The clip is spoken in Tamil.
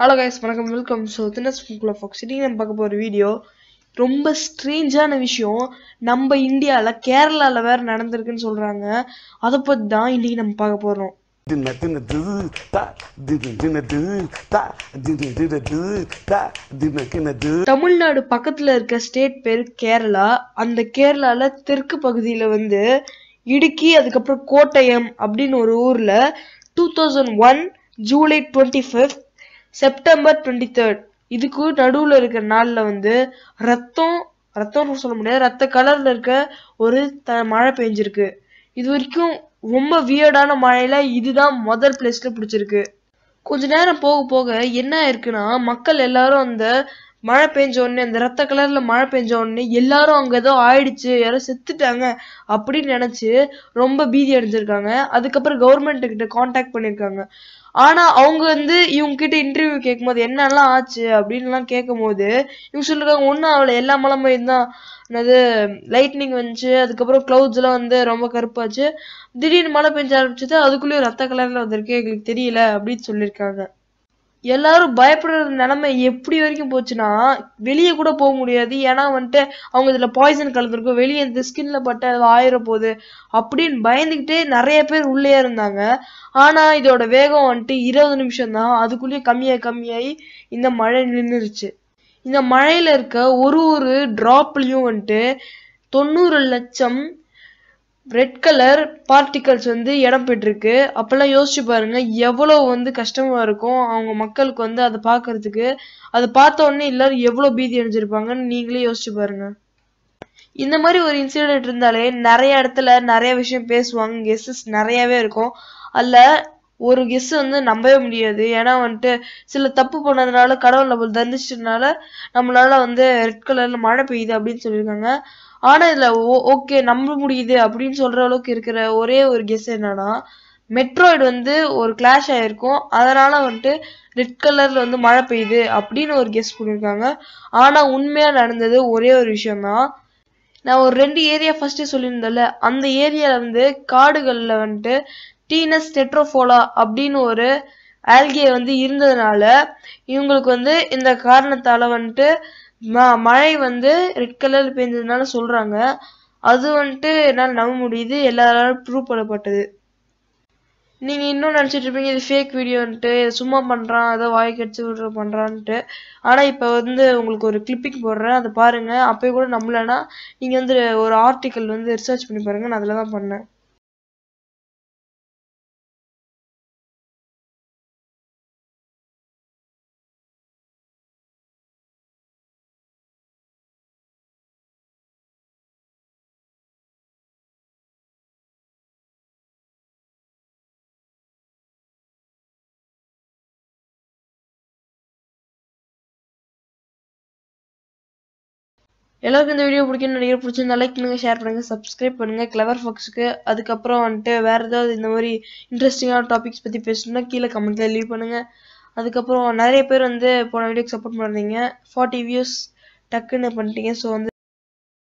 ஹலோ கைஸ் வணக்கம் வெல்கம் ஸோ தினஸ் ஆஃப் ஃபாக்ஸ் நம்ம பார்க்க போகிற வீடியோ ரொம்ப ஸ்ட்ரேஞ்சான விஷயம் நம்ம இந்தியாவில் கேரளாவில் வேறு நடந்திருக்குன்னு சொல்கிறாங்க அதை பற்றி தான் இன்றைக்கி நம்ம பார்க்க போகிறோம் தமிழ்நாடு பக்கத்தில் இருக்க ஸ்டேட் பேர் கேரளா அந்த கேரளாவில் தெற்கு பகுதியில் வந்து இடுக்கி அதுக்கப்புறம் கோட்டயம் அப்படின்னு ஒரு ஊரில் two thousand one July twenty fifth September twenty third இதுக்கு நடுவில் இருக்கிற நாளில் வந்து ரத்தம் ரத்தம்னு சொல்ல முடியாது ரத்த கலரில் இருக்க ஒரு த மழை பெஞ்சிருக்கு இது வரைக்கும் ரொம்ப வியர்டான மழையில் இதுதான் முதல் பிளேஸில் பிடிச்சிருக்கு கொஞ்ச நேரம் போக போக என்ன இருக்குன்னா மக்கள் எல்லாரும் அந்த மழை பெஞ்ச உடனே அந்த ரத்த கலர்ல மழை பெஞ்ச உடனே எல்லாரும் அங்க ஏதோ ஆயிடுச்சு யாரோ செத்துட்டாங்க அப்படின்னு நினைச்சு ரொம்ப பீதி அடைஞ்சிருக்காங்க அதுக்கப்புறம் கவர்மெண்ட் கிட்ட காண்டாக்ட் பண்ணிருக்காங்க ஆனா அவங்க வந்து இவங்க கிட்ட இன்டர்வியூ கேட்கும்போது என்னெல்லாம் ஆச்சு அப்படின்லாம் கேட்கும் போது இவங்க சொல்லிருக்காங்க ஒன்றும் அவளை எல்லா மழமையும் தான் என்னது லைட்னிங் வந்துச்சு அதுக்கப்புறம் கிளவுட்ஸ் எல்லாம் வந்து ரொம்ப கருப்பாச்சு திடீர்னு மழை பெஞ்ச ஆரம்பிச்சது அதுக்குள்ளேயும் ரத்த கலர்ல வந்திருக்கு எங்களுக்கு தெரியல அப்படின்னு சொல்லியிருக்காங்க எல்லாரும் பயப்படுற நிலைமை எப்படி வரைக்கும் போச்சுன்னா வெளியே கூட போக முடியாது ஏன்னா வந்துட்டு அவங்க இதில் பாய்சன் கலந்துருக்கும் வெளியே இந்த ஸ்கின்ல பட்டு அது ஆயிர போகுது அப்படின்னு பயந்துக்கிட்டே நிறைய பேர் உள்ளே இருந்தாங்க ஆனால் இதோட வேகம் வந்துட்டு இருபது நிமிஷம் தான் அதுக்குள்ளேயே கம்மியாகி கம்மியாகி இந்த மழை நின்றுருச்சு இந்த மழையில் இருக்க ஒரு ஒரு ட்ராப்லையும் வந்துட்டு தொண்ணூறு லட்சம் ரெட் கலர் பார்ட்டிகல்ஸ் வந்து இடம் பெற்றிருக்கு அப்பெல்லாம் யோசிச்சு பாருங்க எவ்வளோ வந்து கஷ்டமா இருக்கும் அவங்க மக்களுக்கு வந்து அதை பார்க்கறதுக்கு அதை பார்த்த உடனே எல்லாரும் எவ்வளோ பீதி அடைஞ்சிருப்பாங்கன்னு நீங்களே யோசிச்சு பாருங்க இந்த மாதிரி ஒரு இன்சிடென்ட் இருந்தாலே நிறைய இடத்துல நிறைய விஷயம் பேசுவாங்க கெஸ்ஸஸ் நிறையாவே இருக்கும் அதில் ஒரு கெஸ் வந்து நம்பவே முடியாது ஏன்னா வந்துட்டு சில தப்பு பண்ணதுனால கடவுள் நம்ம தந்திச்சதுனால நம்மளால வந்து ரெட் கலர்ல மழை பெய்யுது அப்படின்னு சொல்லியிருக்காங்க ஆனா இதுல ஓகே நம்ப முடியுது அப்படின்னு சொல்ற அளவுக்கு இருக்கிற ஒரே ஒரு கெஸ் என்னன்னா மெட்ரோய்டு வந்து ஒரு கிளாஷ் ஆயிருக்கும் அதனால வந்துட்டு ரெட் கலர்ல வந்து மழை பெய்யுது அப்படின்னு ஒரு கெஸ் பண்ணியிருக்காங்க ஆனா உண்மையா நடந்தது ஒரே ஒரு விஷயம்தான் நான் ஒரு ரெண்டு ஏரியா ஃபர்ஸ்டே சொல்லியிருந்தேன்ல அந்த ஏரியால வந்து காடுகள்ல வந்துட்டு டீனஸ் டெட்ரோஃபோலா அப்படின்னு ஒரு ஆல்கியை வந்து இருந்ததுனால இவங்களுக்கு வந்து இந்த காரணத்தால வந்துட்டு ம மழை வந்து ரெட் கலர்ல பெய்ஞ்சதுனால சொல்றாங்க அது வந்துட்டு என்னால் நம்ப முடியுது எல்லாராலும் ப்ரூவ் பண்ணப்பட்டது நீங்கள் இன்னும் நினச்சிட்டு இருப்பீங்க இது ஃபேக் வீடியோன்ட்டு சும்மா பண்ணுறான் ஏதோ வாய் கடிச்சு விட்ற பண்றான்ட்டு ஆனால் இப்போ வந்து உங்களுக்கு ஒரு கிளிப்பிங் போடுறேன் அதை பாருங்கள் அப்பயும் கூட நம்பலன்னா நீங்கள் வந்து ஒரு ஆர்டிக்கல் வந்து ரிசர்ச் பண்ணி பாருங்கள் நான் அதில் தான் பண்ணேன் எல்லாருக்கும் இந்த வீடியோ பிடிக்கும் நினைக்கிற பிடிச்சிருந்தா லைக் பண்ணுங்கள் ஷேர் பண்ணுங்கள் சப்ஸ்கிரைப் பண்ணுங்கள் கிளவர் ஃபாக்ஸுக்கு அதுக்கப்புறம் வந்துட்டு வேறு ஏதாவது இந்த மாதிரி இன்ட்ரெஸ்டிங்கான டாபிக்ஸ் பற்றி பேசணும்னா கீழே கமெண்ட்டில் லீவ் பண்ணுங்கள் அதுக்கப்புறம் நிறைய பேர் வந்து போன வீடியோக்கு சப்போர்ட் பண்ணிருந்தீங்க ஃபார்ட்டி வியூஸ் டக்குன்னு பண்ணிட்டீங்க ஸோ வந்து